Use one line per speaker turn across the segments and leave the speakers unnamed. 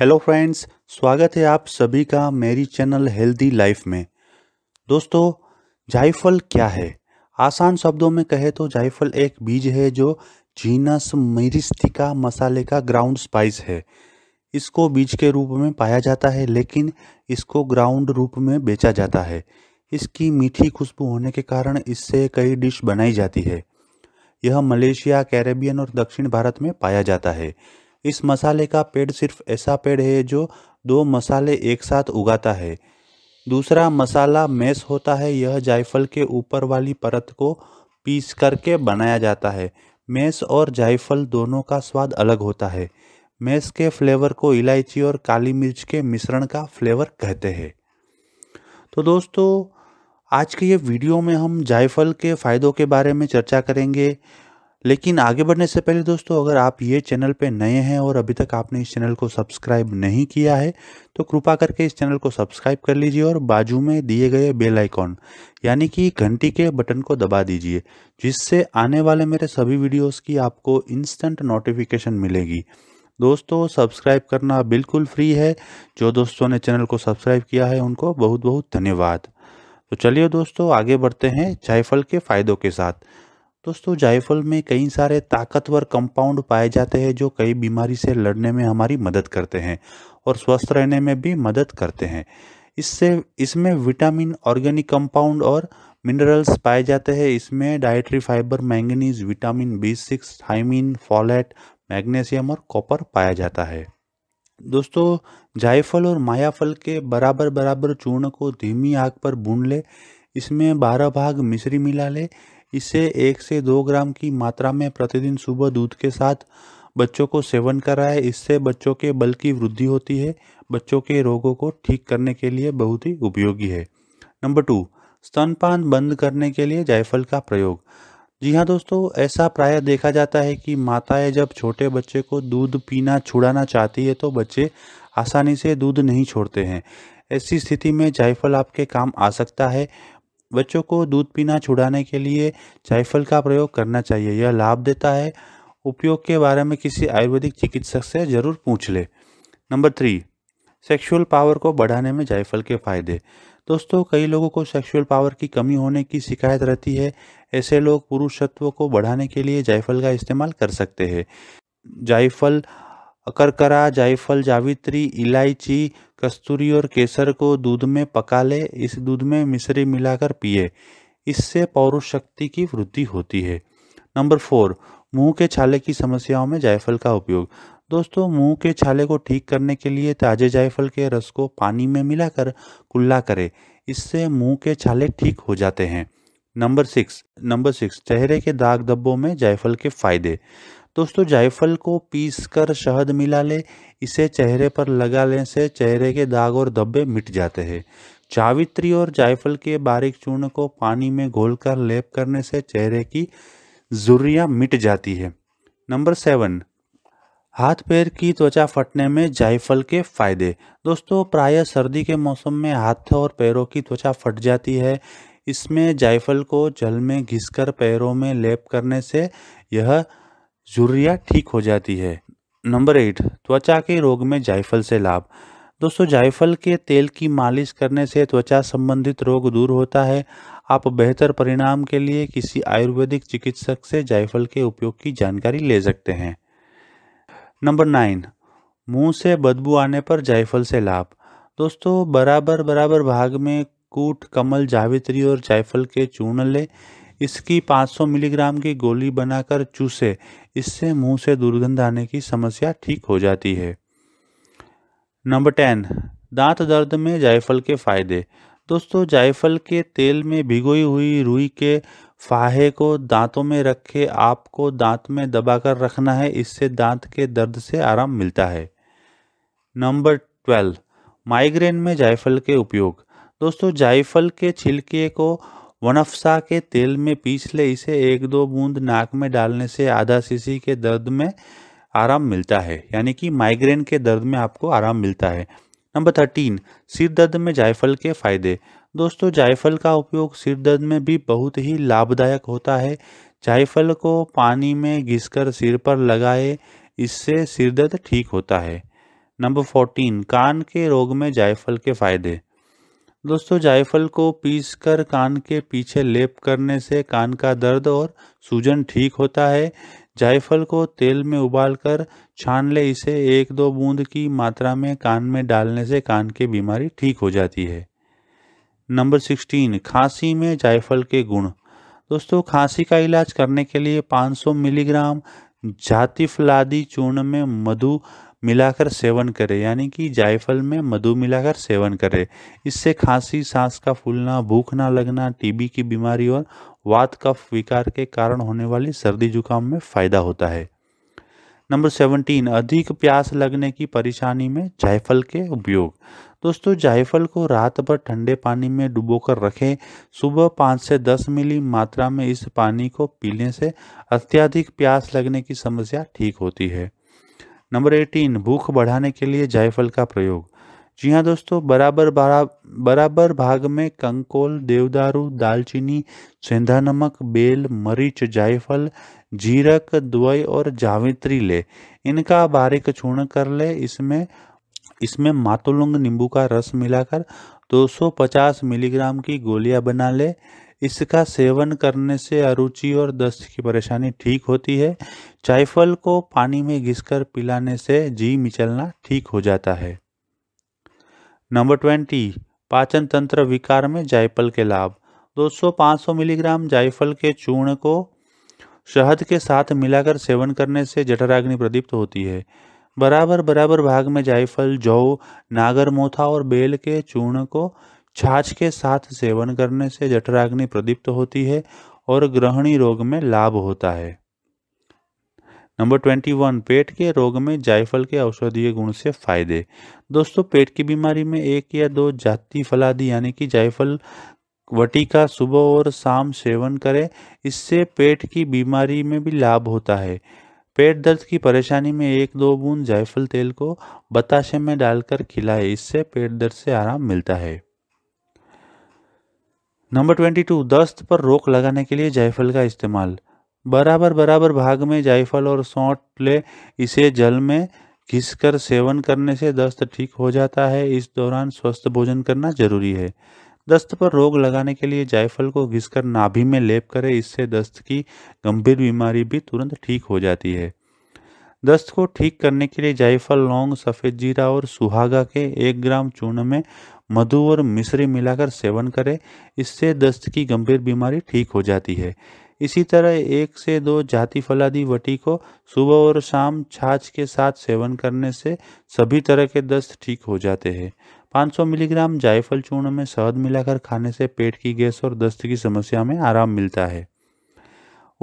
hello friends स्वागत है आप सभी का मेरी चैनल हेल्दी लाइफ में दोस्तों जायफल क्या है आसान शब्दों में कहे तो जायफल एक बीज है जो जीनस मिरिस्तिका मसाले का ग्राउंड स्पाइस है इसको बीज के रूप में पाया जाता है लेकिन इसको ग्राउंड रूप में बेचा जाता है इसकी मीठी खुशबू होने के कारण इससे कई डिश बनाई जाती है यह मलेशिया कैरेबियन और दक्षिण भारत में पाया जाता है इस मसाले का पेड़ सिर्फ ऐसा पेड़ है जो दो मसाले एक साथ उगाता है दूसरा मसाला मैस होता है यह जायफल के ऊपर वाली परत को पीस करके बनाया जाता है मैस और जायफल दोनों का स्वाद अलग होता है मैस के फ्लेवर को इलायची और काली मिर्च के मिश्रण का फ्लेवर कहते हैं तो दोस्तों आज के ये वीडियो में हम जायफल के फ़ायदों के बारे में चर्चा करेंगे लेकिन आगे बढ़ने से पहले दोस्तों अगर आप ये चैनल पे नए हैं और अभी तक आपने इस चैनल को सब्सक्राइब नहीं किया है तो कृपा करके इस चैनल को सब्सक्राइब कर लीजिए और बाजू में दिए गए बेल आइकॉन यानी कि घंटी के बटन को दबा दीजिए जिससे आने वाले मेरे सभी वीडियोस की आपको इंस्टेंट नोटिफिकेशन मिलेगी दोस्तों सब्सक्राइब करना बिल्कुल फ्री है जो दोस्तों ने चैनल को सब्सक्राइब किया है उनको बहुत बहुत धन्यवाद तो चलिए दोस्तों आगे बढ़ते हैं जायफल के फ़ायदों के साथ दोस्तों जायफल में कई सारे ताकतवर कंपाउंड पाए जाते हैं जो कई बीमारी से लड़ने में हमारी मदद करते हैं और स्वस्थ रहने में भी मदद करते हैं इससे इसमें विटामिन ऑर्गेनिक कंपाउंड और मिनरल्स पाए जाते हैं इसमें dietary fibre manganese vitamin B six thiamine folate magnesium और कॉपर पाया जाता है दोस्तों जायफल और मायाफल के बराबर बराबर चूर्ण को धीमी आग पर भून ले इसमें बारह भाग मिश्री मिला ले इसे एक से दो ग्राम की मात्रा में प्रतिदिन सुबह दूध के साथ बच्चों को सेवन कराएं इससे बच्चों के बल की वृद्धि होती है बच्चों के रोगों को ठीक करने के लिए बहुत ही उपयोगी है नंबर टू स्तनपान बंद करने के लिए जायफल का प्रयोग जी हाँ दोस्तों ऐसा प्राय देखा जाता है कि माताएं जब छोटे बच्चे को दूध पीना छुड़ाना चाहती है तो बच्चे आसानी से दूध नहीं छोड़ते हैं ऐसी स्थिति में जायफल आपके काम आ सकता है बच्चों को दूध पीना छुड़ाने के लिए जायफल का प्रयोग करना चाहिए यह लाभ देता है उपयोग के बारे में किसी आयुर्वेदिक चिकित्सक से ज़रूर पूछ ले नंबर थ्री सेक्सुअल पावर को बढ़ाने में जायफल के फायदे दोस्तों कई लोगों को सेक्सुअल पावर की कमी होने की शिकायत रहती है ऐसे लोग पुरुषत्व को बढ़ाने के लिए जायफल का इस्तेमाल कर सकते हैं जायफल अकरकरा जायफल जावित्री इलायची कस्तूरी और केसर को दूध में पका ले इस दूध में मिश्री मिलाकर पिए इससे पौरुष शक्ति की वृद्धि होती है नंबर फोर मुंह के छाले की समस्याओं में जायफल का उपयोग दोस्तों मुंह के छाले को ठीक करने के लिए ताजे जायफल के रस को पानी में मिलाकर कुल्ला करें इससे मुंह के छाले ठीक हो जाते हैं नंबर सिक्स नंबर सिक्स चेहरे के दाग धब्बों में जायफल के फायदे दोस्तों जायफल को पीस कर शहद मिला लें इसे चेहरे पर लगाने से चेहरे के दाग और धब्बे मिट जाते हैं जावित्री और जायफल के बारीक चूर्ण को पानी में घोलकर लेप करने से चेहरे की जुर्रियाँ मिट जाती है नंबर सेवन हाथ पैर की त्वचा फटने में जायफल के फायदे दोस्तों प्रायः सर्दी के मौसम में हाथ और पैरों की त्वचा फट जाती है इसमें जायफल को जल में घिसकर पैरों में लेप करने से यह झुर्रिया ठीक हो जाती है नंबर एट त्वचा के रोग में जायफल से लाभ दोस्तों जायफल के तेल की मालिश करने से त्वचा संबंधित रोग दूर होता है आप बेहतर परिणाम के लिए किसी आयुर्वेदिक चिकित्सक से जायफल के उपयोग की जानकारी ले सकते हैं नंबर नाइन मुंह से बदबू आने पर जायफल से लाभ दोस्तों बराबर बराबर भाग में कूट कमल जावित्री और जायफल के चूर्ण लें इसकी 500 मिलीग्राम की गोली बनाकर चूसे इससे मुंह से दुर्गंध आने की समस्या ठीक हो जाती है नंबर टेन दांत दर्द में जायफल के फायदे दोस्तों जायफल के तेल में भिगोई हुई रुई के फाहे को दांतों में रखे आपको दांत में दबाकर रखना है इससे दांत के दर्द से आराम मिलता है नंबर ट्वेल्व माइग्रेन में जायफल के उपयोग दोस्तों जायफल के छिलके को वनफसा के तेल में पीस ले इसे एक दो बूंद नाक में डालने से आधा सीसी के दर्द में आराम मिलता है यानी कि माइग्रेन के दर्द में आपको आराम मिलता है नंबर थर्टीन सिर दर्द में जायफल के फ़ायदे दोस्तों जायफल का उपयोग सिर दर्द में भी बहुत ही लाभदायक होता है जायफल को पानी में घिसकर सिर पर लगाए इससे सिर दर्द ठीक होता है नंबर फोर्टीन कान के रोग में जायफल के फ़ायदे दोस्तों जायफल को पीसकर कान के पीछे लेप करने से कान का दर्द और सूजन ठीक होता है जायफल को तेल में उबालकर छान ले इसे एक दो बूंद की मात्रा में कान में डालने से कान की बीमारी ठीक हो जाती है नंबर सिक्सटीन खांसी में जायफल के गुण दोस्तों खांसी का इलाज करने के लिए 500 मिलीग्राम जातिफलादी चूर्ण में मधु मिलाकर सेवन करें यानी कि जायफल में मधु मिलाकर सेवन करें इससे खांसी सांस का फूलना भूख ना लगना टीबी की बीमारी और वात कफ विकार के कारण होने वाली सर्दी जुकाम में फ़ायदा होता है नंबर सेवनटीन अधिक प्यास लगने की परेशानी में जायफल के उपयोग दोस्तों जायफल को रात भर ठंडे पानी में डुबोकर रखें सुबह पाँच से दस मिली मात्रा में इस पानी को पीने से अत्यधिक प्यास लगने की समस्या ठीक होती है नंबर एटीन भूख बढ़ाने के लिए जायफल का प्रयोग जी हाँ दोस्तों बराबर बराबर भाग में कंकोल देवदारू दालचीनी सेंधा नमक बेल मरीच जायफल जीरक दवई और जावित्री ले इनका बारीक चूर्ण कर ले इसमें इसमें मातुलुंग नींबू का रस मिलाकर 250 मिलीग्राम की गोलियां बना ले इसका सेवन करने से अरुचि और दस्त की परेशानी ठीक होती है जायफल को पानी में घिसकर पिलाने से जी मिचलना ठीक हो जाता है नंबर ट्वेंटी पाचन तंत्र विकार में जायफल के लाभ 200-500 मिलीग्राम जायफल के चूर्ण को शहद के साथ मिलाकर सेवन करने से जठराग्नि प्रदीप्त होती है बराबर बराबर भाग में जायफल जौ नागर मोथा और बेल के चूर्ण को छाछ के साथ सेवन करने से जठराग्नि प्रदीप्त होती है और ग्रहणी रोग में लाभ होता है नंबर ट्वेंटी वन पेट के रोग में जायफल के औषधीय गुण से फायदे दोस्तों पेट की बीमारी में एक या दो जाति फलादि यानी कि जायफल वटी का सुबह और शाम सेवन करें इससे पेट की बीमारी में भी लाभ होता है पेट दर्द की परेशानी में एक दो बूंद जायफल तेल को बताशे में डालकर खिलाएं इससे पेट दर्द से आराम मिलता है नंबर ट्वेंटी टू दस्त पर रोक लगाने के लिए जायफल का इस्तेमाल बराबर बराबर भाग में जायफल और सौट ले इसे जल में घिस कर सेवन करने से दस्त ठीक हो जाता है इस दौरान स्वस्थ भोजन करना जरूरी है दस्त पर रोग लगाने के लिए जायफल को घिस कर नाभि में लेप करें इससे दस्त की गंभीर बीमारी भी तुरंत ठीक हो जाती है दस्त को ठीक करने के लिए जायफल लौंग सफ़ेद जीरा और सुहागा के एक ग्राम चूर्ण में मधु और मिश्री मिलाकर सेवन करें इससे दस्त की गंभीर बीमारी ठीक हो जाती है इसी तरह एक से दो जाति फलादी वटी को सुबह और शाम छाछ के साथ सेवन करने से सभी तरह के दस्त ठीक हो जाते हैं 500 मिलीग्राम जायफल चूर्ण में शहद मिलाकर खाने से पेट की गैस और दस्त की समस्या में आराम मिलता है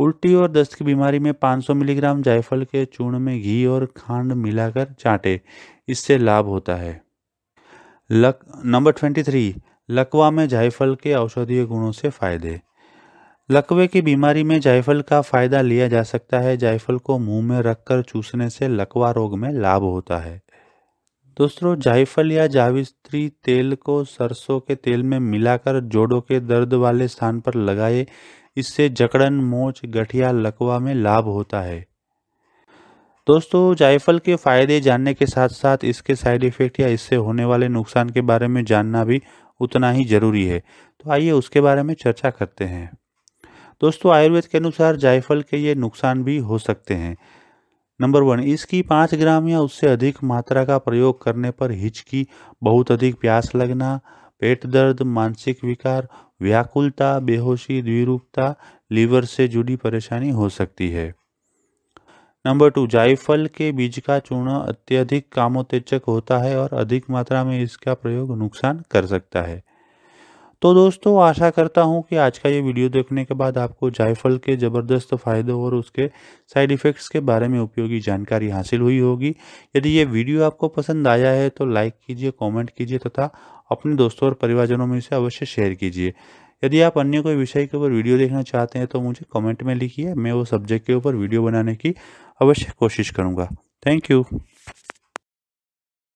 उल्टी और दस्त की बीमारी में 500 मिलीग्राम जायफल के चूर्ण में घी और खांड मिलाकर चाटे इससे लाभ होता है लक नंबर ट्वेंटी थ्री लकवा में जायफल के औषधीय गुणों से फ़ायदे लकवे की बीमारी में जायफल का फ़ायदा लिया जा सकता है जायफल को मुंह में रखकर चूसने से लकवा रोग में लाभ होता है दोस्तों जायफल या जाविस्त्री तेल को सरसों के तेल में मिलाकर जोड़ों के दर्द वाले स्थान पर लगाए इससे जकड़न मोच गठिया लकवा में लाभ होता है दोस्तों जायफल के फ़ायदे जानने के साथ साथ इसके साइड इफ़ेक्ट या इससे होने वाले नुकसान के बारे में जानना भी उतना ही ज़रूरी है तो आइए उसके बारे में चर्चा करते हैं दोस्तों आयुर्वेद के अनुसार जायफल के ये नुकसान भी हो सकते हैं नंबर वन इसकी पाँच ग्राम या उससे अधिक मात्रा का प्रयोग करने पर हिचकी बहुत अधिक प्यास लगना पेट दर्द मानसिक विकार व्याकुलता बेहोशी द्विरूपता लीवर से जुड़ी परेशानी हो सकती है नंबर टू जायफल के बीज का चूर्ण अत्यधिक कामोत्तेजक होता है और अधिक मात्रा में इसका प्रयोग नुकसान कर सकता है तो दोस्तों आशा करता हूँ कि आज का ये वीडियो देखने के बाद आपको जायफल के ज़बरदस्त फ़ायदों और उसके साइड इफ़ेक्ट्स के बारे में उपयोगी जानकारी हासिल हुई होगी यदि ये वीडियो आपको पसंद आया है तो लाइक कीजिए कमेंट कीजिए तथा अपने दोस्तों और परिवारजनों में इसे अवश्य शेयर कीजिए यदि आप अन्य कोई विषय के ऊपर वीडियो देखना चाहते हैं तो मुझे कमेंट में लिखिए मैं वो सब्जेक्ट के ऊपर वीडियो बनाने की अवश्य कोशिश करूँगा थैंक यू